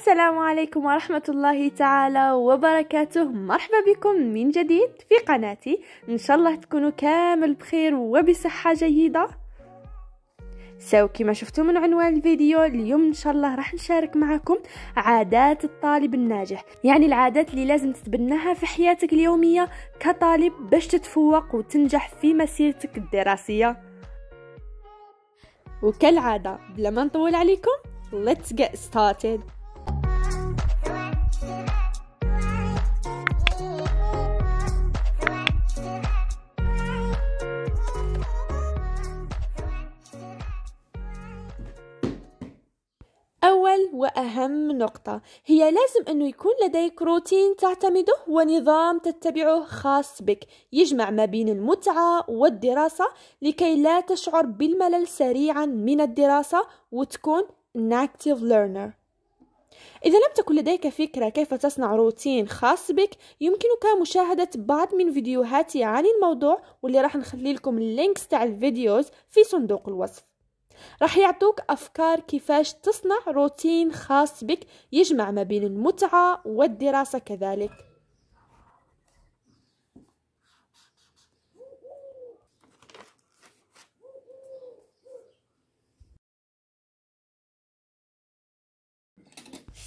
السلام عليكم ورحمة الله تعالى وبركاته مرحبا بكم من جديد في قناتي إن شاء الله تكونوا كامل بخير وبصحة جيدة سو كما شفتوا من عنوان الفيديو اليوم ان شاء الله راح نشارك معكم عادات الطالب الناجح يعني العادات اللي لازم تتبناها في حياتك اليوميه كطالب باش تتفوق وتنجح في مسيرتك الدراسيه وكالعاده بلا ما نطول عليكم let's get started أهم نقطة هي لازم أنه يكون لديك روتين تعتمده ونظام تتبعه خاص بك يجمع ما بين المتعة والدراسة لكي لا تشعر بالملل سريعا من الدراسة وتكون an active learner إذا لم تكن لديك فكرة كيف تصنع روتين خاص بك يمكنك مشاهدة بعض من فيديوهاتي عن الموضوع واللي راح نخلي لكم اللينكس تاع الفيديوز في صندوق الوصف رح يعطوك أفكار كيفاش تصنع روتين خاص بك يجمع ما بين المتعة والدراسة كذلك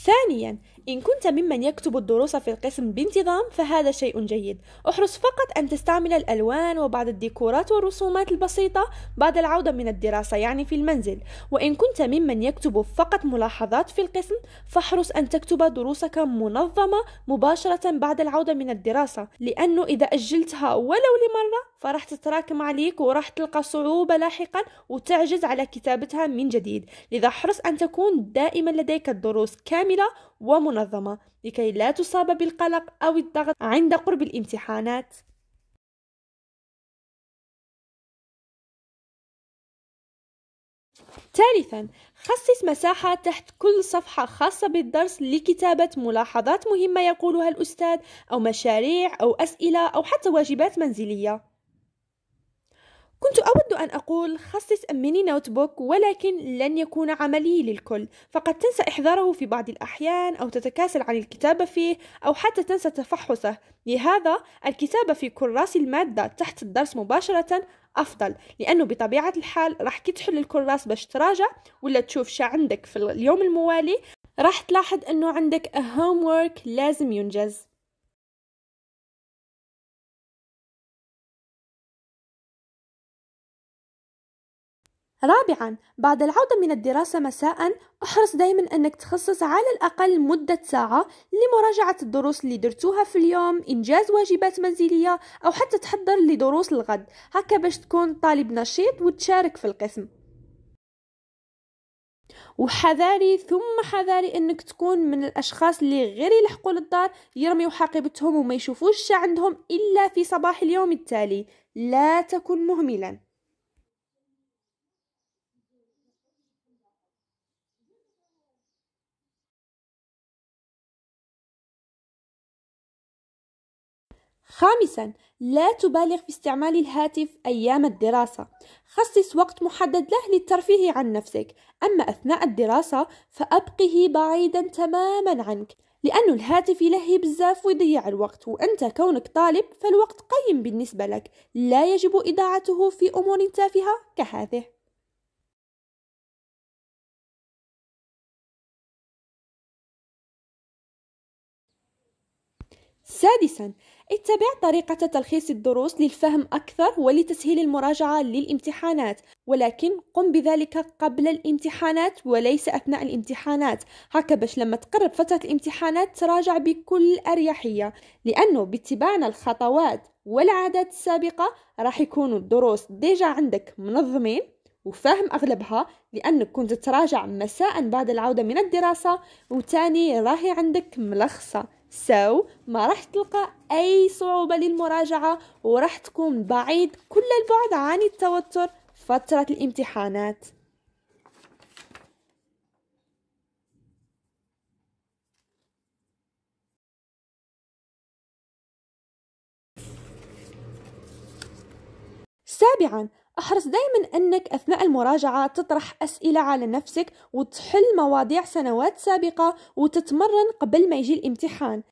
ثانيا إن كنت ممن يكتب الدروس في القسم بانتظام فهذا شيء جيد احرص فقط أن تستعمل الألوان وبعض الديكورات والرسومات البسيطة بعد العودة من الدراسة يعني في المنزل وإن كنت ممن يكتب فقط ملاحظات في القسم فاحرص أن تكتب دروسك منظمة مباشرة بعد العودة من الدراسة لأنه إذا أجلتها ولو لمرة فراح تتراكم عليك وراح تلقى صعوبة لاحقا وتعجز على كتابتها من جديد لذا احرص أن تكون دائما لديك الدروس كاملة مستقلة ومنظمة لكي لا تصاب بالقلق أو الضغط عند قرب الامتحانات ثالثا خصص مساحة تحت كل صفحة خاصة بالدرس لكتابة ملاحظات مهمة يقولها الأستاذ أو مشاريع أو أسئلة أو حتى واجبات منزلية كنت أود أن أقول خصص ميني نوت بوك ولكن لن يكون عملي للكل فقد تنسى إحضاره في بعض الأحيان أو تتكاسل عن الكتابة فيه أو حتى تنسى تفحصه لهذا الكتابة في كراس المادة تحت الدرس مباشرة أفضل لأنه بطبيعة الحال راح كي تحل الكراس باش تراجع ولا تشوف شا عندك في اليوم الموالي راح تلاحظ أنه عندك homework لازم ينجز رابعاً، بعد العودة من الدراسة مساءً، احرص دايماً أنك تخصص على الأقل مدة ساعة لمراجعة الدروس اللي درتوها في اليوم، إنجاز واجبات منزلية، أو حتى تحضر لدروس الغد، هكا باش تكون طالب نشيط وتشارك في القسم. وحذاري ثم حذاري انك تكون من الاشخاص اللي غير يلحقوا للدار يرميوا حقيبتهم وما يشوفوش عندهم الا في صباح اليوم التالي لا تكن مهملا خامسا لا تبالغ في استعمال الهاتف أيام الدراسة خصص وقت محدد له للترفيه عن نفسك أما أثناء الدراسة فأبقه بعيدا تماما عنك لأن الهاتف يلهي بزاف ويضيع الوقت وأنت كونك طالب فالوقت قيم بالنسبة لك لا يجب إضاعته في أمور تافهة كهذه سادسا اتبع طريقة تلخيص الدروس للفهم أكثر ولتسهيل المراجعة للامتحانات ولكن قم بذلك قبل الامتحانات وليس أثناء الامتحانات هكا باش لما تقرب فترة الامتحانات تراجع بكل أريحية لأنه باتباعنا الخطوات والعادات السابقة راح يكون الدروس ديجا عندك منظمين وفاهم أغلبها لأنك كنت تراجع مساء بعد العودة من الدراسة وتاني راهي عندك ملخصة سو so, ما راح تلقى أي صعوبة للمراجعة وراح تكون بعيد كل البعد عن التوتر فترة الامتحانات سابعا احرص دائما أنك أثناء المراجعة تطرح أسئلة على نفسك وتحل مواضيع سنوات سابقة وتتمرن قبل ما يجي الامتحان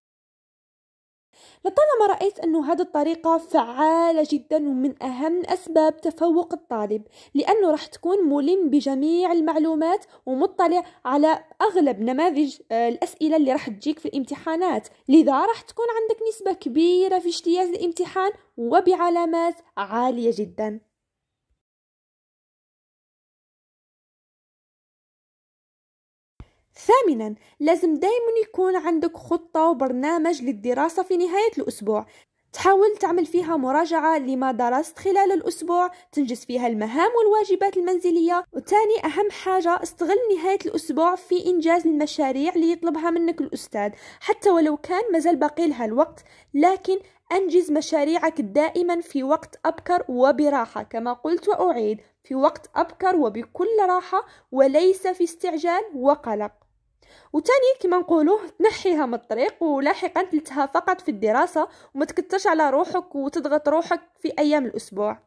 لطالما رأيت أن هذه الطريقة فعالة جدا ومن أهم أسباب تفوق الطالب لأنه راح تكون ملم بجميع المعلومات ومطلع على أغلب نماذج آه، الأسئلة اللي راح تجيك في الامتحانات لذا راح تكون عندك نسبة كبيرة في اجتياز الامتحان وبعلامات عالية جدا ثامنا لازم دايما يكون عندك خطة وبرنامج للدراسة في نهاية الأسبوع تحاول تعمل فيها مراجعة لما درست خلال الأسبوع تنجز فيها المهام والواجبات المنزلية وتاني أهم حاجة استغل نهاية الأسبوع في إنجاز المشاريع اللي يطلبها منك الأستاذ حتى ولو كان مازال باقي لها الوقت لكن أنجز مشاريعك دائما في وقت أبكر وبراحة كما قلت وأعيد في وقت أبكر وبكل راحة وليس في استعجال وقلق وثاني كما نقولوه تنحيها من الطريق ولاحقا تلتها فقط في الدراسه وما تكترش على روحك وتضغط روحك في ايام الاسبوع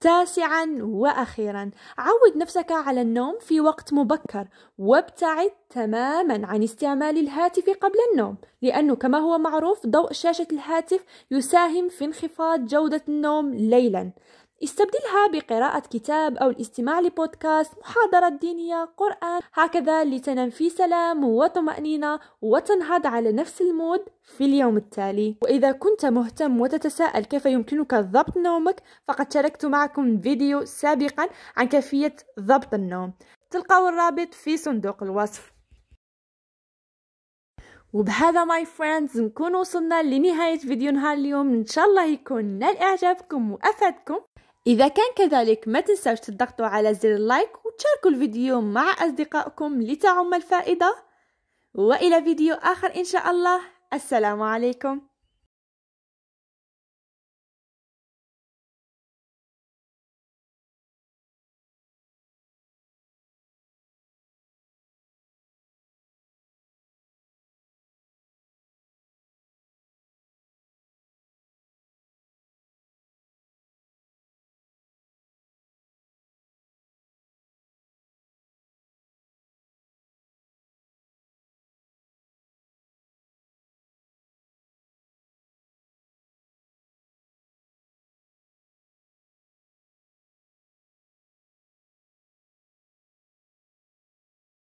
تاسعا واخيرا عود نفسك على النوم في وقت مبكر وابتعد تماما عن استعمال الهاتف قبل النوم لانه كما هو معروف ضوء شاشه الهاتف يساهم في انخفاض جوده النوم ليلا استبدلها بقراءة كتاب أو الاستماع لبودكاست محاضرة دينية قرآن هكذا لتنام في سلام وطمأنينة وتنهض على نفس المود في اليوم التالي وإذا كنت مهتم وتتساءل كيف يمكنك ضبط نومك فقد شاركت معكم فيديو سابقا عن كيفية ضبط النوم تلقوا الرابط في صندوق الوصف وبهذا ماي فريندز نكون وصلنا لنهاية فيديو نهار اليوم إن شاء الله يكون نال إعجابكم وأفادكم إذا كان كذلك ما تنساوش تضغطوا على زر اللايك وتشاركوا الفيديو مع أصدقائكم لتعم الفائدة وإلى فيديو آخر إن شاء الله السلام عليكم